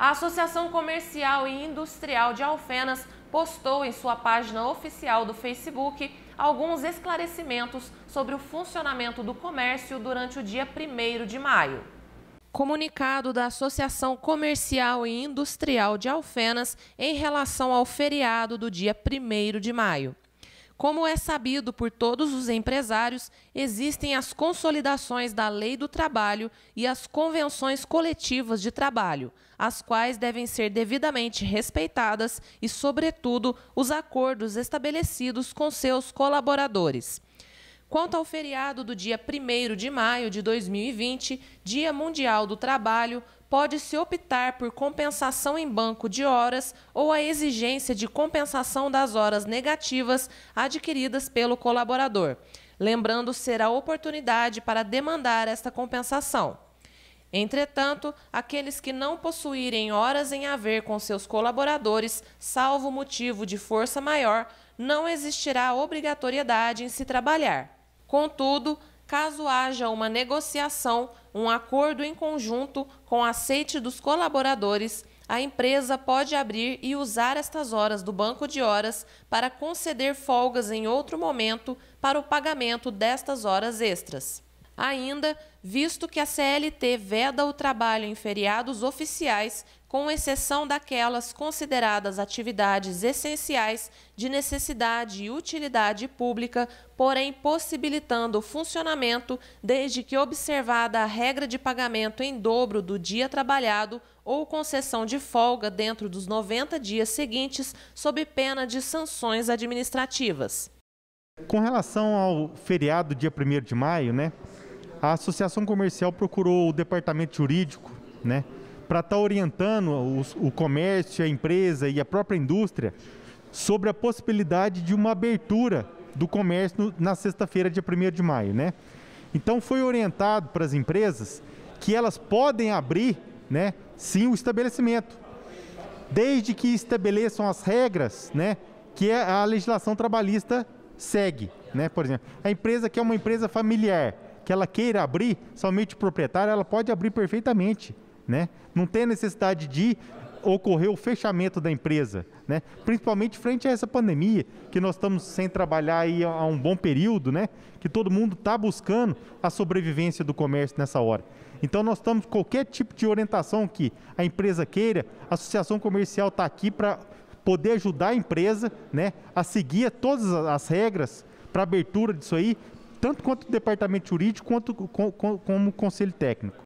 A Associação Comercial e Industrial de Alfenas postou em sua página oficial do Facebook alguns esclarecimentos sobre o funcionamento do comércio durante o dia 1 de maio. Comunicado da Associação Comercial e Industrial de Alfenas em relação ao feriado do dia 1 de maio. Como é sabido por todos os empresários, existem as consolidações da Lei do Trabalho e as convenções coletivas de trabalho, as quais devem ser devidamente respeitadas e, sobretudo, os acordos estabelecidos com seus colaboradores. Quanto ao feriado do dia 1 de maio de 2020, Dia Mundial do Trabalho, pode-se optar por compensação em banco de horas ou a exigência de compensação das horas negativas adquiridas pelo colaborador. Lembrando ser a oportunidade para demandar esta compensação. Entretanto, aqueles que não possuírem horas em haver com seus colaboradores, salvo motivo de força maior, não existirá obrigatoriedade em se trabalhar. Contudo, caso haja uma negociação, um acordo em conjunto com aceite dos colaboradores, a empresa pode abrir e usar estas horas do banco de horas para conceder folgas em outro momento para o pagamento destas horas extras ainda visto que a CLT veda o trabalho em feriados oficiais, com exceção daquelas consideradas atividades essenciais de necessidade e utilidade pública, porém possibilitando o funcionamento desde que observada a regra de pagamento em dobro do dia trabalhado ou concessão de folga dentro dos 90 dias seguintes, sob pena de sanções administrativas. Com relação ao feriado dia 1 de maio, né? a associação comercial procurou o departamento jurídico, né, para estar tá orientando os, o comércio, a empresa e a própria indústria sobre a possibilidade de uma abertura do comércio na sexta-feira, dia 1 de maio, né? Então foi orientado para as empresas que elas podem abrir, né, sim, o estabelecimento, desde que estabeleçam as regras, né, que é a legislação trabalhista segue, né? Por exemplo, a empresa que é uma empresa familiar, que ela queira abrir, somente o proprietário, ela pode abrir perfeitamente, né? Não tem necessidade de ocorrer o fechamento da empresa, né? Principalmente frente a essa pandemia, que nós estamos sem trabalhar aí há um bom período, né? Que todo mundo está buscando a sobrevivência do comércio nessa hora. Então nós estamos qualquer tipo de orientação que a empresa queira, a associação comercial está aqui para poder ajudar a empresa, né? A seguir todas as regras para abertura disso aí, tanto quanto o departamento jurídico quanto com, com, como o conselho técnico.